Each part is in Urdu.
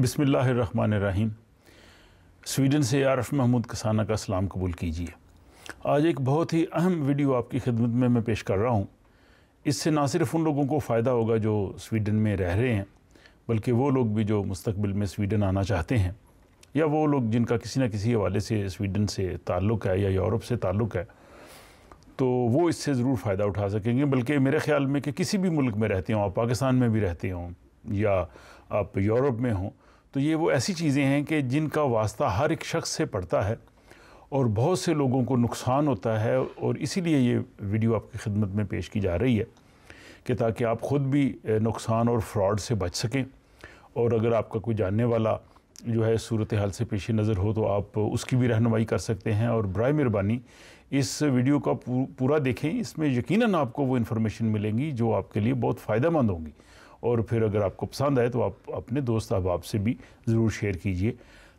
بسم اللہ الرحمن الرحیم سویڈن سے عارف محمود کسانہ کا سلام قبول کیجیے آج ایک بہت ہی اہم ویڈیو آپ کی خدمت میں میں پیش کر رہا ہوں اس سے نہ صرف ان لوگوں کو فائدہ ہوگا جو سویڈن میں رہ رہے ہیں بلکہ وہ لوگ بھی جو مستقبل میں سویڈن آنا چاہتے ہیں یا وہ لوگ جن کا کسی نہ کسی حوالے سے سویڈن سے تعلق ہے یا یورپ سے تعلق ہے تو وہ اس سے ضرور فائدہ اٹھا سکیں گے بلکہ میرے خیال میں کہ کسی بھی ملک میں رہتے ہوں آپ پاکستان میں بھی رہتے ہوں یا آپ یورپ میں ہوں تو یہ وہ ایسی چیزیں ہیں کہ جن کا واسطہ ہر ایک شخص سے پڑتا ہے اور بہت سے لوگوں کو نقصان ہوتا ہے اور اسی لیے یہ ویڈیو آپ کی خدمت میں پیش کی جا رہی ہے کہ تاکہ آپ خود بھی نقصان اور فراڈ سے بچ سکیں اور اگر آپ کا کوئی جاننے والا جو ہے صورتحال سے پیش نظر ہو تو آپ اس کی بھی رہنمائی کر سکتے ہیں اور برائے مہربانی اس ویڈیو کا پورا دیکھیں اس میں یقیناً آپ کو وہ انفارمیشن ملیں گی جو آپ کے لیے بہت فائدہ مند ہوں گی اور پھر اگر آپ کو پسند آئے تو آپ اپنے دوست احباب سے بھی ضرور شیئر کیجیے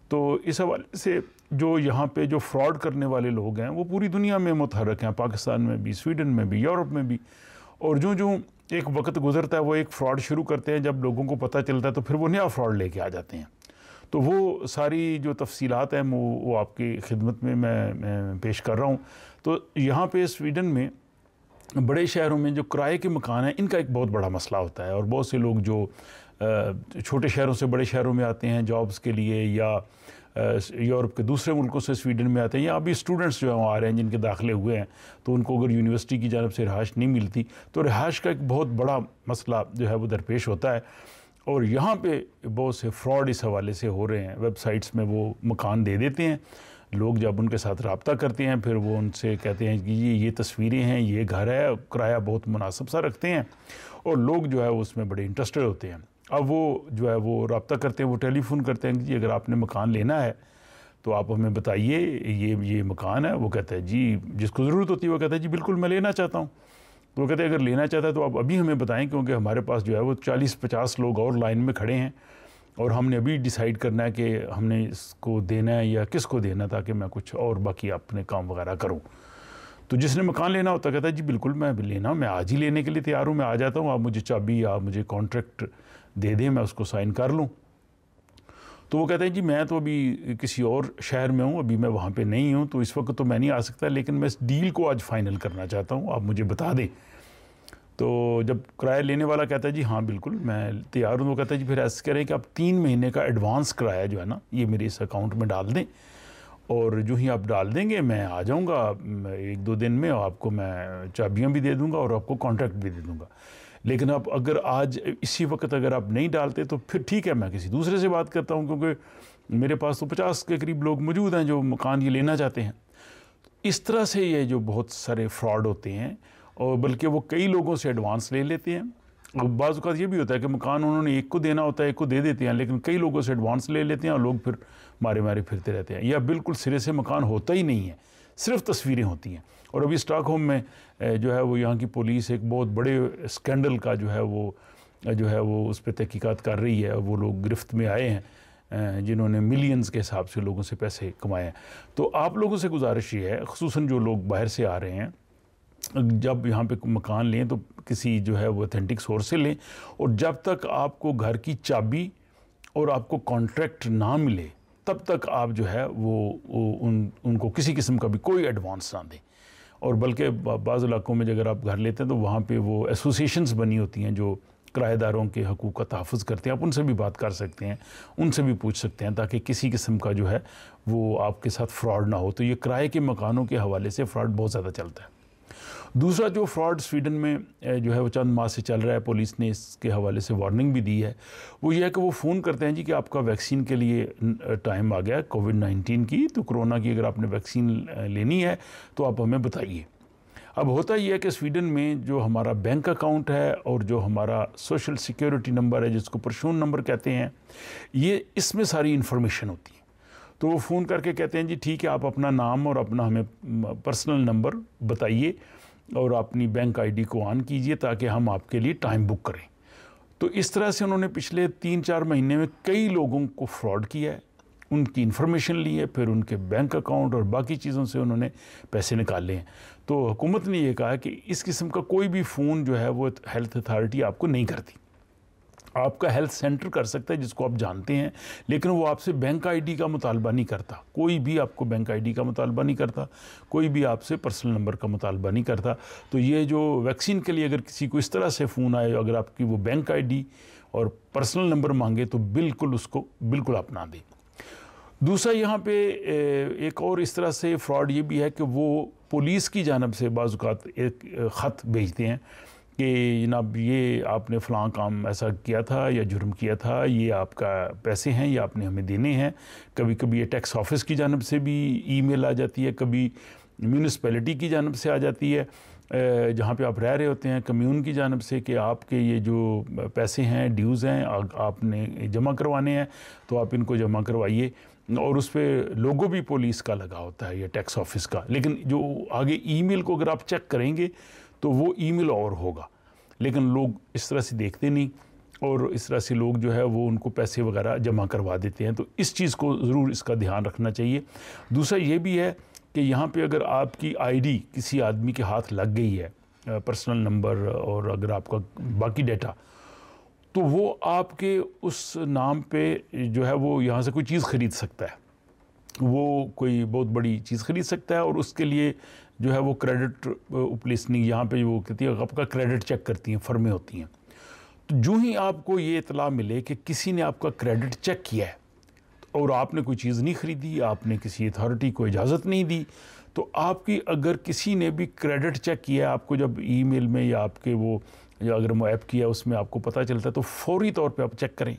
تو اس حوالے سے جو یہاں پہ جو فراڈ کرنے والے لوگ ہیں وہ پوری دنیا میں متحرک ہیں پاکستان میں بھی سویڈن میں بھی یورپ میں بھی اور جو ایک وقت گزرتا ہے وہ ایک فراڈ شروع کرتے ہیں جب لوگوں کو پتہ چلتا ہے تو پھر وہ نیا فراڈ لے کے آ جاتے ہیں تو وہ ساری جو تفصیلات ہیں وہ وہ آپ کی خدمت میں میں پیش کر رہا ہوں تو یہاں پہ سویڈن میں بڑے شہروں میں جو کرائے کے مکان ہیں ان کا ایک بہت بڑا مسئلہ ہوتا ہے اور بہت سے لوگ جو چھوٹے شہروں سے بڑے شہروں میں آتے ہیں جابس کے لیے یا یورپ کے دوسرے ملکوں سے سویڈن میں آتے ہیں یا ابھی اسٹوڈنٹس جو ہیں وہ آ رہے ہیں جن کے داخلے ہوئے ہیں تو ان کو اگر یونیورسٹی کی جانب سے رہائش نہیں ملتی تو رہائش کا ایک بہت بڑا مسئلہ جو ہے وہ درپیش ہوتا ہے اور یہاں پہ بہت سے فراڈ اس حوالے سے ہو رہے ہیں ویب سائٹس میں وہ مکان دے دیتے ہیں لوگ جب ان کے ساتھ رابطہ کرتے ہیں پھر وہ ان سے کہتے ہیں کہ یہ تصویریں ہیں یہ گھر ہے کرایہ بہت مناسب سا رکھتے ہیں اور لوگ جو ہے اس میں بڑے انٹرسٹڈ ہوتے ہیں اب وہ جو ہے وہ رابطہ کرتے ہیں وہ ٹیلی فون کرتے ہیں کہ جی اگر آپ نے مکان لینا ہے تو آپ ہمیں بتائیے یہ یہ مکان ہے وہ کہتا ہے جی جس کو ضرورت ہوتی ہے وہ کہتا ہے جی بالکل میں لینا چاہتا ہوں تو وہ کہتے ہیں اگر لینا چاہتا ہے تو آپ ابھی ہمیں بتائیں کیونکہ ہمارے پاس جو ہے وہ چالیس پچاس لوگ اور لائن میں کھڑے ہیں اور ہم نے ابھی ڈیسائیڈ کرنا ہے کہ ہم نے اس کو دینا ہے یا کس کو دینا تاکہ میں کچھ اور باقی اپنے کام وغیرہ کروں تو جس نے مکان لینا ہوتا کہتا ہے جی بالکل میں لینا میں آج ہی لینے کے لیے تیار ہوں میں آ جاتا ہوں آپ مجھے چابی آپ مجھے کانٹریکٹ دے دیں میں اس کو سائن کر لوں تو وہ کہتا ہے جی میں تو ابھی کسی اور شہر میں ہوں ابھی میں وہاں پہ نہیں ہوں تو اس وقت تو میں نہیں آ سکتا لیکن میں اس ڈیل کو آج فائنل کرنا چاہتا ہوں آپ مجھے بتا دیں تو جب کرایہ لینے والا کہتا ہے جی ہاں بالکل میں تیار ہوں وہ کہتا ہے جی پھر ایسا کریں کہ آپ تین مہینے کا ایڈوانس کرایہ جو ہے نا یہ میرے اس اکاؤنٹ میں ڈال دیں اور جو ہی آپ ڈال دیں گے میں آ جاؤں گا ایک دو دن میں آپ کو میں چابیاں بھی دے دوں گا اور آپ کو کانٹریکٹ بھی دے دوں گا لیکن آپ اگر آج اسی وقت اگر آپ نہیں ڈالتے تو پھر ٹھیک ہے میں کسی دوسرے سے بات کرتا ہوں کیونکہ میرے پاس تو پچاس کے قریب لوگ موجود ہیں جو مکان یہ لینا چاہتے ہیں اس طرح سے یہ جو بہت سارے فراڈ ہوتے ہیں اور بلکہ وہ کئی لوگوں سے ایڈوانس لے لیتے ہیں اور بعض اوقات یہ بھی ہوتا ہے کہ مکان انہوں نے ایک کو دینا ہوتا ہے ایک کو دے دیتے ہیں لیکن کئی لوگوں سے ایڈوانس لے لیتے ہیں اور لوگ پھر مارے مارے پھرتے رہتے ہیں یا بالکل سرے سے مکان ہوتا ہی نہیں ہے صرف تصویریں ہوتی ہیں اور ابھی اسٹاک ہوم میں جو ہے وہ یہاں کی پولیس ایک بہت بڑے اسکینڈل کا جو ہے وہ جو ہے وہ اس پہ تحقیقات کر رہی ہے وہ لوگ گرفت میں آئے ہیں جنہوں نے ملینز کے حساب سے لوگوں سے پیسے کمائے ہیں تو آپ لوگوں سے گزارش یہ ہے خصوصاً جو لوگ باہر سے آ رہے ہیں جب یہاں پہ مکان لیں تو کسی جو ہے وہ اتھینٹک سورس سے لیں اور جب تک آپ کو گھر کی چابی اور آپ کو کانٹریکٹ نہ ملے تب تک آپ جو ہے وہ ان ان کو کسی قسم کا بھی کوئی ایڈوانس نہ دیں اور بلکہ بعض علاقوں میں جگر آپ گھر لیتے ہیں تو وہاں پہ وہ ایسوسیشنز بنی ہوتی ہیں جو کرایہ داروں کے حقوق کا تحفظ کرتے ہیں آپ ان سے بھی بات کر سکتے ہیں ان سے بھی پوچھ سکتے ہیں تاکہ کسی قسم کا جو ہے وہ آپ کے ساتھ فراڈ نہ ہو تو یہ کرائے کے مکانوں کے حوالے سے فراڈ بہت زیادہ چلتا ہے دوسرا جو فراڈ سویڈن میں جو ہے وہ چند ماہ سے چل رہا ہے پولیس نے اس کے حوالے سے وارننگ بھی دی ہے وہ یہ ہے کہ وہ فون کرتے ہیں جی کہ آپ کا ویکسین کے لیے ٹائم آ گیا ہے کووڈ نائنٹین کی تو کرونا کی اگر آپ نے ویکسین لینی ہے تو آپ ہمیں بتائیے اب ہوتا یہ ہے کہ سویڈن میں جو ہمارا بینک اکاؤنٹ ہے اور جو ہمارا سوشل سیکیورٹی نمبر ہے جس کو پرشون نمبر کہتے ہیں یہ اس میں ساری انفارمیشن ہوتی ہے تو وہ فون کر کے کہتے ہیں جی ٹھیک ہے آپ اپنا نام اور اپنا ہمیں پرسنل نمبر بتائیے اور اپنی بینک آئی ڈی کو آن کیجئے تاکہ ہم آپ کے لیے ٹائم بک کریں تو اس طرح سے انہوں نے پچھلے تین چار مہینے میں کئی لوگوں کو فراڈ کیا ہے ان کی انفارمیشن لی ہے پھر ان کے بینک اکاؤنٹ اور باقی چیزوں سے انہوں نے پیسے نکالے ہیں تو حکومت نے یہ کہا کہ اس قسم کا کوئی بھی فون جو ہے وہ ہیلتھ اتھارٹی آپ کو نہیں کرتی آپ کا ہیلتھ سینٹر کر سکتا ہے جس کو آپ جانتے ہیں لیکن وہ آپ سے بینک آئی ڈی کا مطالبہ نہیں کرتا کوئی بھی آپ کو بینک آئی ڈی کا مطالبہ نہیں کرتا کوئی بھی آپ سے پرسنل نمبر کا مطالبہ نہیں کرتا تو یہ جو ویکسین کے لیے اگر کسی کو اس طرح سے فون آئے اگر آپ کی وہ بینک آئی ڈی اور پرسنل نمبر مانگے تو بالکل اس کو بالکل اپنا دیں دوسرا یہاں پہ ایک اور اس طرح سے فراڈ یہ بھی ہے کہ وہ پولیس کی جانب سے بعض اوقات ایک خط بھیجتے ہیں کہ جناب یہ آپ نے فلان کام ایسا کیا تھا یا جرم کیا تھا یہ آپ کا پیسے ہیں یا آپ نے ہمیں دینے ہیں کبھی کبھی یہ ٹیکس آفس کی جانب سے بھی ای میل آ جاتی ہے کبھی میونسپیلٹی کی جانب سے آ جاتی ہے جہاں پہ آپ رہ رہے ہوتے ہیں کمیون کی جانب سے کہ آپ کے یہ جو پیسے ہیں ڈیوز ہیں آپ نے جمع کروانے ہیں تو آپ ان کو جمع کروائیے اور اس پہ لوگوں بھی پولیس کا لگا ہوتا ہے یا ٹیکس آفس کا لیکن جو آگے ای میل کو اگر آپ چیک کریں گے تو وہ ای میل اور ہوگا لیکن لوگ اس طرح سے دیکھتے نہیں اور اس طرح سے لوگ جو ہے وہ ان کو پیسے وغیرہ جمع کروا دیتے ہیں تو اس چیز کو ضرور اس کا دھیان رکھنا چاہیے دوسرا یہ بھی ہے کہ یہاں پہ اگر آپ کی آئی ڈی کسی آدمی کے ہاتھ لگ گئی ہے پرسنل نمبر اور اگر آپ کا باقی ڈیٹا تو وہ آپ کے اس نام پہ جو ہے وہ یہاں سے کوئی چیز خرید سکتا ہے وہ کوئی بہت بڑی چیز خرید سکتا ہے اور اس کے لیے جو ہے وہ کریڈٹ پولیسنگ یہاں پہ وہ کہتی ہے آپ کا کریڈٹ چیک کرتی ہیں فرمیں ہوتی ہیں تو جو ہی آپ کو یہ اطلاع ملے کہ کسی نے آپ کا کریڈٹ چیک کیا ہے اور آپ نے کوئی چیز نہیں خریدی آپ نے کسی اتھارٹی کو اجازت نہیں دی تو آپ کی اگر کسی نے بھی کریڈٹ چیک کیا ہے آپ کو جب ای میل میں یا آپ کے وہ یا اگر وہ ایپ کیا اس میں آپ کو پتہ چلتا ہے تو فوری طور پہ آپ چیک کریں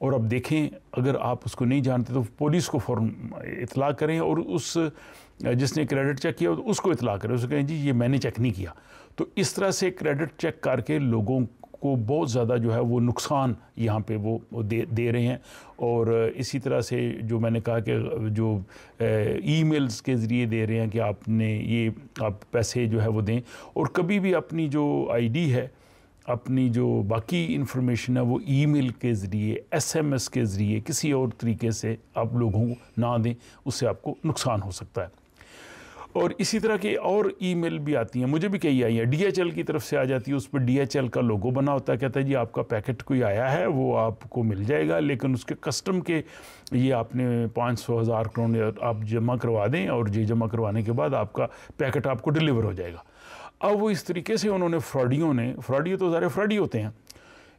اور اب دیکھیں اگر آپ اس کو نہیں جانتے تو پولیس کو فوراً اطلاع کریں اور اس جس نے کریڈٹ چیک کیا اس کو اطلاع کریں اسے کہیں جی یہ میں نے چیک نہیں کیا تو اس طرح سے کریڈٹ چیک کر کے لوگوں کو بہت زیادہ جو ہے وہ نقصان یہاں پہ وہ دے دے رہے ہیں اور اسی طرح سے جو میں نے کہا کہ جو ای میلز کے ذریعے دے رہے ہیں کہ آپ نے یہ آپ پیسے جو ہے وہ دیں اور کبھی بھی اپنی جو آئی ڈی ہے اپنی جو باقی انفارمیشن ہے وہ ای میل کے ذریعے ایس ایم ایس کے ذریعے کسی اور طریقے سے آپ لوگوں کو نہ دیں اس سے آپ کو نقصان ہو سکتا ہے اور اسی طرح کے اور ای میل بھی آتی ہیں مجھے بھی کہی آئی ہیں ڈی ایچ ایل کی طرف سے آ جاتی ہے اس پہ ڈی ایچ ایل کا لوگو بنا ہوتا ہے کہتا ہے جی آپ کا پیکٹ کوئی آیا ہے وہ آپ کو مل جائے گا لیکن اس کے کسٹم کے یہ آپ نے پانچ سو ہزار کروڑ آپ جمع کروا دیں اور یہ جمع کروانے کے بعد آپ کا پیکٹ آپ کو ڈلیور ہو جائے گا اب وہ اس طریقے سے انہوں نے فراڈیوں نے فراڈیوں تو زیادہ فراڈی ہوتے ہیں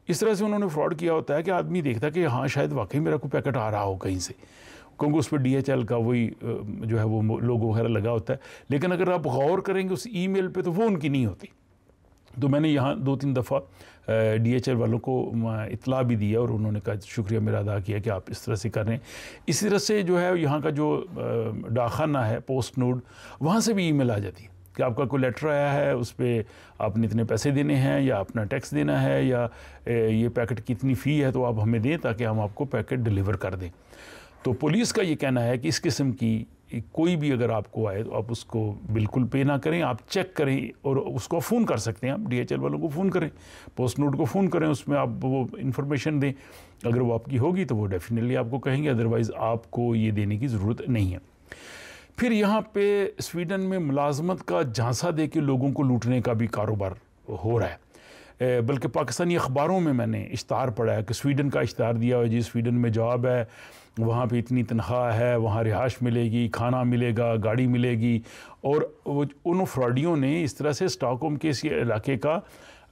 اس طرح سے انہوں نے فراڈ کیا ہوتا ہے کہ آدمی دیکھتا ہے کہ ہاں شاید واقعی میرا کوئی پیکٹ آ رہا ہو کہیں سے کیونکہ اس پہ ڈی ایچ ایل کا وہی جو ہے وہ لوگ وغیرہ لگا ہوتا ہے لیکن اگر آپ غور کریں گے اس ای میل پہ تو وہ ان کی نہیں ہوتی تو میں نے یہاں دو تین دفعہ ڈی ایچ ایل والوں کو اطلاع بھی دیا اور انہوں نے کہا شکریہ میرا ادا کیا کہ آپ اس طرح سے کر رہے ہیں اسی طرح سے جو ہے یہاں کا جو ڈاخانہ ہے پوسٹ نوڈ وہاں سے بھی ای میل آ جاتی ہے کہ آپ کا کوئی لیٹر آیا ہے اس پہ آپ نے اتنے پیسے دینے ہیں یا اپنا ٹیکس دینا ہے یا یہ پیکٹ کی اتنی فی ہے تو آپ ہمیں دیں تاکہ ہم آپ کو پیکٹ ڈیلیور کر دیں تو پولیس کا یہ کہنا ہے کہ اس قسم کی کوئی بھی اگر آپ کو آئے تو آپ اس کو بالکل پے نہ کریں آپ چیک کریں اور اس کو فون کر سکتے ہیں آپ ڈی ایچ ایل والوں کو فون کریں پوسٹ نوٹ کو فون کریں اس میں آپ وہ انفارمیشن دیں اگر وہ آپ کی ہوگی تو وہ ڈیفینیٹلی آپ کو کہیں گے ادروائز آپ کو یہ دینے کی ضرورت نہیں ہے پھر یہاں پہ سویڈن میں ملازمت کا جھانسا دے کے لوگوں کو لوٹنے کا بھی کاروبار ہو رہا ہے بلکہ پاکستانی اخباروں میں میں نے اشتہار پڑھا ہے کہ سویڈن کا اشتہار دیا ہوا جی سویڈن میں جاب ہے وہاں پہ اتنی تنخواہ ہے وہاں رہائش ملے گی کھانا ملے گا گاڑی ملے گی اور ان فراڈیوں نے اس طرح سے سٹاکوم کے اس علاقے کا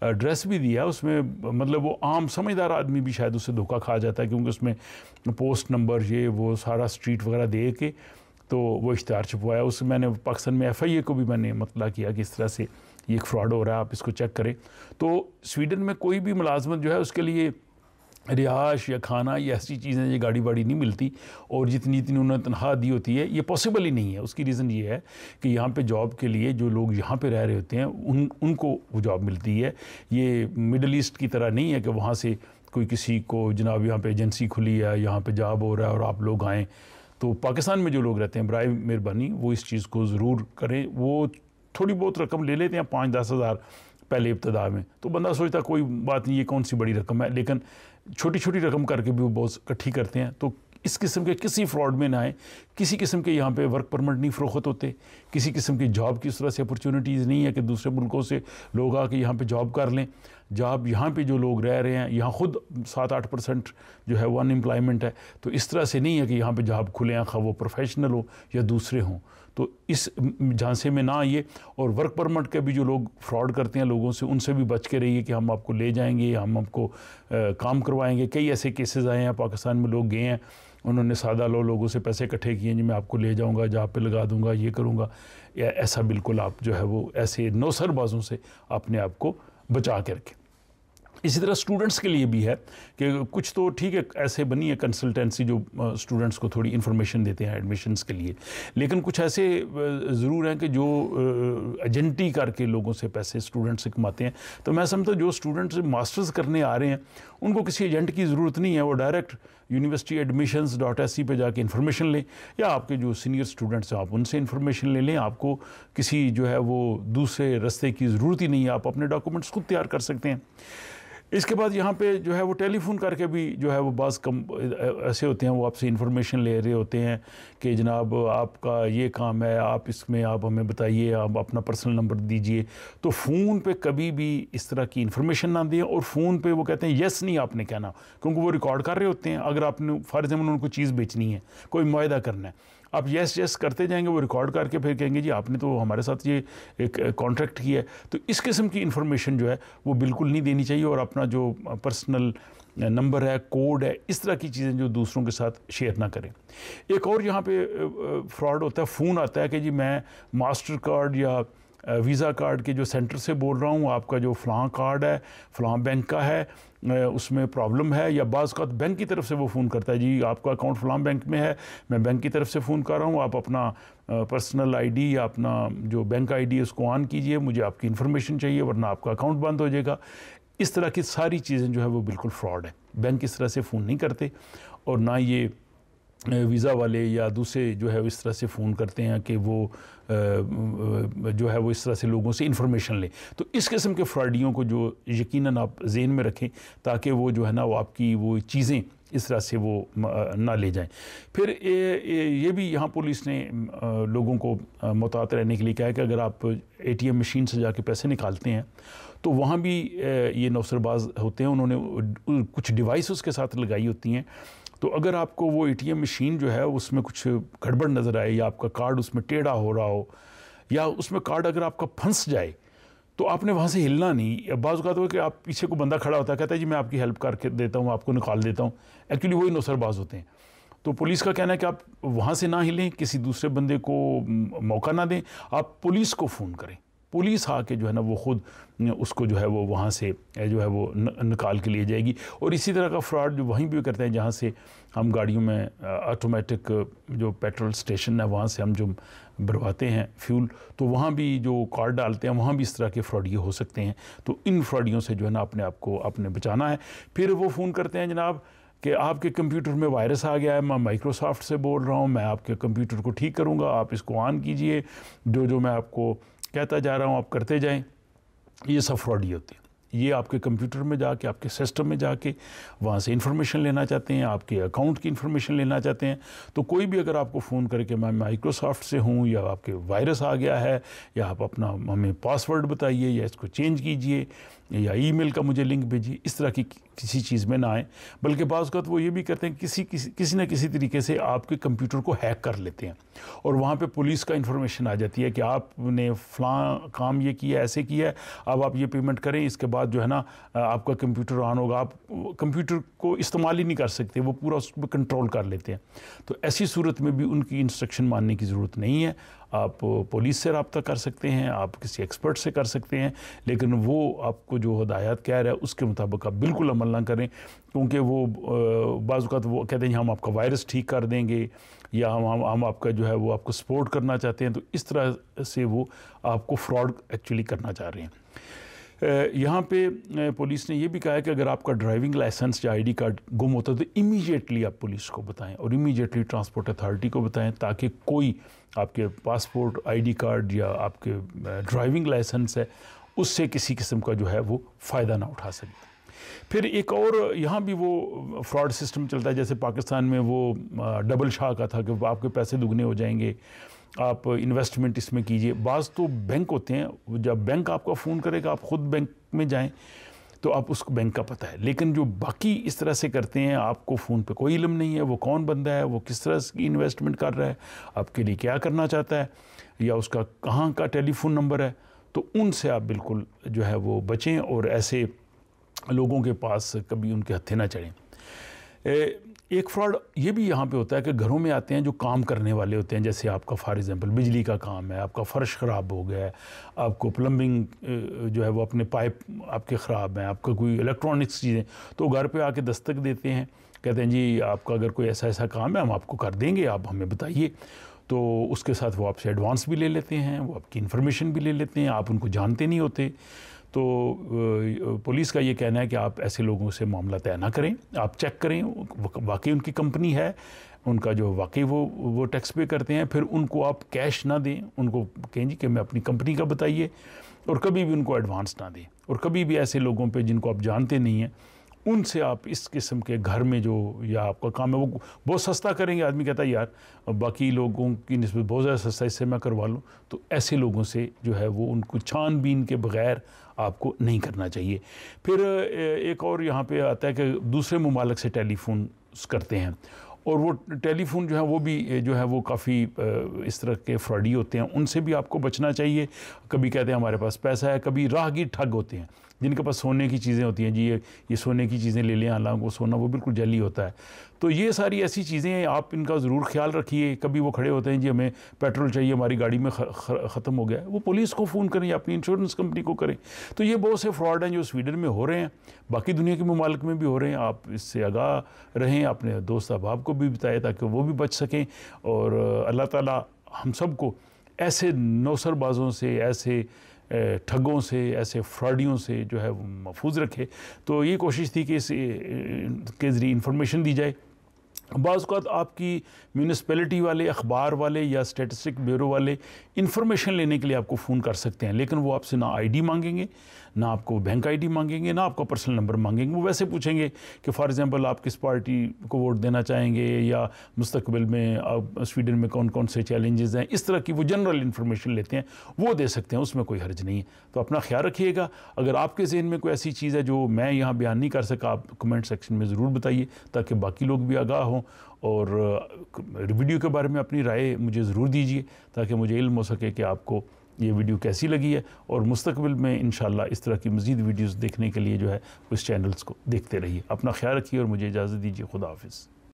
ڈریس بھی دیا اس میں مطلب وہ عام سمجھدار آدمی بھی شاید اسے دھوکہ کھا جاتا ہے کیونکہ اس میں پوسٹ نمبر یہ وہ سارا سٹریٹ وغیرہ دے کے تو وہ اشتہار چھپوایا اس میں نے پاکستان میں ایف آئی اے کو بھی میں نے مطلع کیا کہ اس طرح سے یہ ایک فراڈ ہو رہا ہے آپ اس کو چیک کریں تو سویڈن میں کوئی بھی ملازمت جو ہے اس کے لیے رہائش یا کھانا یا ایسی چیزیں یہ گاڑی واڑی نہیں ملتی اور جتنی اتنی انہوں نے تنہا دی ہوتی ہے یہ پاسبل ہی نہیں ہے اس کی ریزن یہ ہے کہ یہاں پہ جاب کے لیے جو لوگ یہاں پہ رہ رہے ہوتے ہیں ان ان کو وہ جاب ملتی ہے یہ مڈل ایسٹ کی طرح نہیں ہے کہ وہاں سے کوئی کسی کو جناب یہاں پہ ایجنسی کھلی ہے یہاں پہ جاب ہو رہا ہے اور آپ لوگ آئیں تو پاکستان میں جو لوگ رہتے ہیں برائے مہربانی وہ اس چیز کو ضرور کریں وہ تھوڑی بہت رقم لے لیتے ہیں پانچ دس ہزار پہلے ابتدا میں تو بندہ سوچتا کوئی بات نہیں یہ کون سی بڑی رقم ہے لیکن چھوٹی چھوٹی رقم کر کے بھی وہ بہت اکٹھی کرتے ہیں تو اس قسم کے کسی فراڈ میں نہ آئیں کسی قسم کے یہاں پہ ورک پرمٹ نہیں فروخت ہوتے کسی قسم کی جاب کی اس طرح سے اپرچونٹیز نہیں ہے کہ دوسرے ملکوں سے لوگ آ کے یہاں پہ جاب کر لیں جاب یہاں پہ جو لوگ رہ رہے ہیں یہاں خود سات آٹھ پرسنٹ جو ہے وہ انمپلائمنٹ ہے تو اس طرح سے نہیں ہے کہ یہاں پہ جاب کھلے ہیں خواہ وہ پروفیشنل ہو یا دوسرے ہوں تو اس جھانسے میں نہ آئیے اور ورک پرمٹ کے بھی جو لوگ فراڈ کرتے ہیں لوگوں سے ان سے بھی بچ کے رہیے کہ ہم آپ کو لے جائیں گے ہم آپ کو کام کروائیں گے کئی ایسے کیسز آئے ہیں پاکستان میں لوگ گئے ہیں انہوں نے سادہ لو لوگوں سے پیسے اکٹھے کیے جی میں آپ کو لے جاؤں گا جہاں پہ لگا دوں گا یہ کروں گا یا ایسا بالکل آپ جو ہے وہ ایسے نوسر بازوں سے اپنے آپ کو بچا کر کے اسی طرح اسٹوڈنٹس کے لیے بھی ہے کہ کچھ تو ٹھیک ہے ایسے بنی ہے کنسلٹینسی جو اسٹوڈنٹس کو تھوڑی انفارمیشن دیتے ہیں ایڈمیشنس کے لیے لیکن کچھ ایسے ضرور ہیں کہ جو ایجنٹی کر کے لوگوں سے پیسے اسٹوڈنٹس سے کماتے ہیں تو میں سمجھتا ہوں جو اسٹوڈنٹس ماسٹرز کرنے آ رہے ہیں ان کو کسی ایجنٹ کی ضرورت نہیں ہے وہ direct university admissions dot S C پہ جا کے انفارمیشن لیں یا آپ کے جو سینئر اسٹوڈنٹس ہیں آپ ان سے انفارمیشن لے لیں آپ کو کسی جو ہے وہ دوسرے رستے کی ضرورت ہی نہیں ہے آپ اپنے ڈاکومنٹس خود تیار کر سکتے ہیں اس کے بعد یہاں پہ جو ہے وہ ٹیلی فون کر کے بھی جو ہے وہ بعض کم ایسے ہوتے ہیں وہ آپ سے انفارمیشن لے رہے ہوتے ہیں کہ جناب آپ کا یہ کام ہے آپ اس میں آپ ہمیں بتائیے آپ اپنا پرسنل نمبر دیجئے تو فون پہ کبھی بھی اس طرح کی انفارمیشن نہ دیں اور فون پہ وہ کہتے ہیں یس نہیں آپ نے کہنا کیونکہ وہ ریکارڈ کر رہے ہوتے ہیں اگر آپ نے فار ایگزامپل ان کو چیز بیچنی ہے کوئی معاہدہ کرنا ہے آپ یس یس کرتے جائیں گے وہ ریکارڈ کر کے پھر کہیں گے جی آپ نے تو ہمارے ساتھ یہ ایک کانٹریکٹ کیا تو اس قسم کی انفارمیشن جو ہے وہ بالکل نہیں دینی چاہیے اور اپنا جو پرسنل نمبر ہے کوڈ ہے اس طرح کی چیزیں جو دوسروں کے ساتھ شیئر نہ کریں ایک اور یہاں پہ فراڈ ہوتا ہے فون آتا ہے کہ جی میں ماسٹر کارڈ یا ویزا کارڈ کے جو سینٹر سے بول رہا ہوں آپ کا جو فلان کارڈ ہے فلاں بینک کا ہے اس میں پرابلم ہے یا بعض اوقات بینک کی طرف سے وہ فون کرتا ہے جی آپ کا اکاؤنٹ فلان بینک میں ہے میں بینک کی طرف سے فون کر رہا ہوں آپ اپنا پرسنل آئی ڈی یا اپنا جو بینک آئی ڈی ہے اس کو آن کیجئے مجھے آپ کی انفارمیشن چاہیے ورنہ آپ کا اکاؤنٹ بند ہو جائے گا اس طرح کی ساری چیزیں جو ہے وہ بالکل فراڈ ہیں بینک اس طرح سے فون نہیں کرتے اور نہ یہ ویزا والے یا دوسرے جو ہے اس طرح سے فون کرتے ہیں کہ وہ جو ہے وہ اس طرح سے لوگوں سے انفارمیشن لیں تو اس قسم کے فراڈیوں کو جو یقیناً آپ ذہن میں رکھیں تاکہ وہ جو ہے نا وہ آپ کی وہ چیزیں اس طرح سے وہ نہ لے جائیں پھر یہ بھی یہاں پولیس نے لوگوں کو متعطر رہنے کے لیے کہا ہے کہ اگر آپ اے ٹی ایم مشین سے جا کے پیسے نکالتے ہیں تو وہاں بھی یہ نوسر باز ہوتے ہیں انہوں نے کچھ ڈیوائس اس کے ساتھ لگائی ہوتی ہیں تو اگر آپ کو وہ اے ٹی ایم مشین جو ہے اس میں کچھ گڑبڑ نظر آئے یا آپ کا کارڈ اس میں ٹیڑھا ہو رہا ہو یا اس میں کارڈ اگر آپ کا پھنس جائے تو آپ نے وہاں سے ہلنا نہیں بعض اوقات ہو کہ آپ پیچھے کو بندہ کھڑا ہوتا ہے کہتا ہے جی میں آپ کی ہیلپ کر کے دیتا ہوں آپ کو نکال دیتا ہوں ایکچولی وہی نوسر باز ہوتے ہیں تو پولیس کا کہنا ہے کہ آپ وہاں سے نہ ہلیں کسی دوسرے بندے کو موقع نہ دیں آپ پولیس کو فون کریں پولیس آ کے جو ہے نا وہ خود اس کو جو ہے وہ وہاں سے جو ہے وہ نکال کے لیے جائے گی اور اسی طرح کا فراڈ جو وہیں بھی کرتے ہیں جہاں سے ہم گاڑیوں میں آٹومیٹک جو پیٹرول سٹیشن ہے وہاں سے ہم جو بھرواتے ہیں فیول تو وہاں بھی جو کارڈ ڈالتے ہیں وہاں بھی اس طرح کے فراڈ یہ ہو سکتے ہیں تو ان فراڈیوں سے جو ہے نا اپنے آپ کو آپ نے بچانا ہے پھر وہ فون کرتے ہیں جناب کہ آپ کے کمپیوٹر میں وائرس آ گیا ہے میں مائیکروسافٹ سے بول رہا ہوں میں آپ کے کمپیوٹر کو ٹھیک کروں گا آپ اس کو آن کیجئے جو جو میں آپ کو کہتا جا رہا ہوں آپ کرتے جائیں یہ سب فراڈ ہی ہوتی ہیں یہ آپ کے کمپیوٹر میں جا کے آپ کے سسٹم میں جا کے وہاں سے انفارمیشن لینا چاہتے ہیں آپ کے اکاؤنٹ کی انفارمیشن لینا چاہتے ہیں تو کوئی بھی اگر آپ کو فون کر کے میں مائکروسافٹ سے ہوں یا آپ کے وائرس آ گیا ہے یا آپ اپنا ہمیں پاس ورڈ بتائیے یا اس کو چینج کیجئے یا ای میل کا مجھے لنک بھیجیے اس طرح کی کسی چیز میں نہ آئیں بلکہ بعض اوقات وہ یہ بھی کرتے ہیں کسی کسی کسی نہ کسی طریقے سے آپ کے کمپیوٹر کو ہیک کر لیتے ہیں اور وہاں پہ پولیس کا انفارمیشن آ جاتی ہے کہ آپ نے فلاں کام یہ کیا ایسے کیا ہے اب آپ یہ پیمنٹ کریں اس کے بعد جو ہے نا آپ کا کمپیوٹر آن ہوگا آپ کمپیوٹر کو استعمال ہی نہیں کر سکتے وہ پورا اس پہ کنٹرول کر لیتے ہیں تو ایسی صورت میں بھی ان کی انسٹرکشن ماننے کی ضرورت نہیں ہے آپ پولیس سے رابطہ کر سکتے ہیں آپ کسی ایکسپرٹ سے کر سکتے ہیں لیکن وہ آپ کو جو ہدایات کہہ رہا ہے اس کے مطابق آپ بالکل عمل نہ کریں کیونکہ وہ بعض اوقات وہ کہتے ہیں ہم آپ کا وائرس ٹھیک کر دیں گے یا ہم ہم آپ کا جو ہے وہ آپ کو سپورٹ کرنا چاہتے ہیں تو اس طرح سے وہ آپ کو فراڈ ایکچولی کرنا چاہ رہے ہیں یہاں پہ پولیس نے یہ بھی کہا ہے کہ اگر آپ کا ڈرائیونگ لائسنس یا آئی ڈی کارڈ گم ہوتا ہے تو امیجیٹلی آپ پولیس کو بتائیں اور امیجیٹلی ٹرانسپورٹ اتھارٹی کو بتائیں تاکہ کوئی آپ کے پاسپورٹ آئی ڈی کارڈ یا آپ کے ڈرائیونگ لائسنس ہے اس سے کسی قسم کا جو ہے وہ فائدہ نہ اٹھا سکے پھر ایک اور یہاں بھی وہ فراڈ سسٹم چلتا ہے جیسے پاکستان میں وہ ڈبل شاہ کا تھا کہ آپ کے پیسے دگنے ہو جائیں گے آپ انویسٹمنٹ اس میں کیجئے بعض تو بینک ہوتے ہیں جب بینک آپ کا فون کرے گا آپ خود بینک میں جائیں تو آپ اس بینک کا پتہ ہے لیکن جو باقی اس طرح سے کرتے ہیں آپ کو فون پہ کوئی علم نہیں ہے وہ کون بندہ ہے وہ کس طرح کی انویسٹمنٹ کر رہا ہے آپ کے لیے کیا کرنا چاہتا ہے یا اس کا کہاں کا ٹیلی فون نمبر ہے تو ان سے آپ بالکل جو ہے وہ بچیں اور ایسے لوگوں کے پاس کبھی ان کے ہتھے نہ چڑھیں ایک فراڈ یہ بھی یہاں پہ ہوتا ہے کہ گھروں میں آتے ہیں جو کام کرنے والے ہوتے ہیں جیسے آپ کا فار ایگزامپل بجلی کا کام ہے آپ کا فرش خراب ہو گیا ہے آپ کو پلمبنگ جو ہے وہ اپنے پائپ آپ کے خراب ہیں آپ کا کوئی الیکٹرانکس چیزیں تو گھر پہ آ کے دستک دیتے ہیں کہتے ہیں جی آپ کا اگر کوئی ایسا ایسا کام ہے ہم آپ کو کر دیں گے آپ ہمیں بتائیے تو اس کے ساتھ وہ آپ سے ایڈوانس بھی لے لیتے ہیں وہ آپ کی انفارمیشن بھی لے لیتے ہیں آپ ان کو جانتے نہیں ہوتے تو پولیس کا یہ کہنا ہے کہ آپ ایسے لوگوں سے معاملہ طے نہ کریں آپ چیک کریں واقعی ان کی کمپنی ہے ان کا جو واقعی وہ وہ ٹیکس پے کرتے ہیں پھر ان کو آپ کیش نہ دیں ان کو کہیں جی کہ میں اپنی کمپنی کا بتائیے اور کبھی بھی ان کو ایڈوانس نہ دیں اور کبھی بھی ایسے لوگوں پہ جن کو آپ جانتے نہیں ہیں ان سے آپ اس قسم کے گھر میں جو یا آپ کا کام ہے وہ بہت سستا کریں گے آدمی کہتا ہے یار باقی لوگوں کی نسبت بہت زیادہ سستا اس سے میں کروا لوں تو ایسے لوگوں سے جو ہے وہ ان کو چھان بین کے بغیر آپ کو نہیں کرنا چاہیے پھر ایک اور یہاں پہ آتا ہے کہ دوسرے ممالک سے ٹیلی فون کرتے ہیں اور وہ ٹیلی فون جو ہے وہ بھی جو ہے وہ کافی اس طرح کے فراڈی ہوتے ہیں ان سے بھی آپ کو بچنا چاہیے کبھی کہتے ہیں ہمارے پاس پیسہ ہے کبھی راہ گیر ٹھگ ہوتے ہیں جن کے پاس سونے کی چیزیں ہوتی ہیں جی یہ یہ سونے کی چیزیں لے لیں اللہ وہ سونا وہ بالکل جلی ہوتا ہے تو یہ ساری ایسی چیزیں ہیں آپ ان کا ضرور خیال رکھیے کبھی وہ کھڑے ہوتے ہیں جی ہمیں پیٹرول چاہیے ہماری گاڑی میں ختم ہو گیا ہے وہ پولیس کو فون کریں یا اپنی انشورنس کمپنی کو کریں تو یہ بہت سے فراڈ ہیں جو سویڈن میں ہو رہے ہیں باقی دنیا کے ممالک میں بھی ہو رہے ہیں آپ اس سے آگاہ رہیں اپنے دوست احباب کو بھی بتائے تاکہ وہ بھی بچ سکیں اور اللہ تعالیٰ ہم سب کو ایسے نوسر بازوں سے ایسے ٹھگوں سے ایسے فراڈیوں سے جو ہے محفوظ رکھے تو یہ کوشش تھی کہ اس کے ذریعے انفارمیشن دی جائے بعض اوقات آپ کی میونسپیلٹی والے اخبار والے یا اسٹیٹسٹک بیورو والے انفارمیشن لینے کے لیے آپ کو فون کر سکتے ہیں لیکن وہ آپ سے نہ آئی ڈی مانگیں گے نہ آپ کو بینک آئی ڈی مانگیں گے نہ آپ کا پرسنل نمبر مانگیں گے وہ ویسے پوچھیں گے کہ فار ایگزامپل آپ کس پارٹی کو ووٹ دینا چاہیں گے یا مستقبل میں آپ سویڈن میں کون کون سے چیلنجز ہیں اس طرح کی وہ جنرل انفارمیشن لیتے ہیں وہ دے سکتے ہیں اس میں کوئی حرج نہیں ہے تو اپنا خیال رکھیے گا اگر آپ کے ذہن میں کوئی ایسی چیز ہے جو میں یہاں بیان نہیں کر سکا آپ کمنٹ سیکشن میں ضرور بتائیے تاکہ باقی لوگ بھی آگاہ ہوں اور ویڈیو کے بارے میں اپنی رائے مجھے ضرور دیجیے تاکہ مجھے علم ہو سکے کہ آپ کو یہ ویڈیو کیسی لگی ہے اور مستقبل میں انشاءاللہ اس طرح کی مزید ویڈیوز دیکھنے کے لیے جو ہے اس چینلز کو دیکھتے رہیے اپنا خیال رکھیے اور مجھے اجازت دیجیے خدا حافظ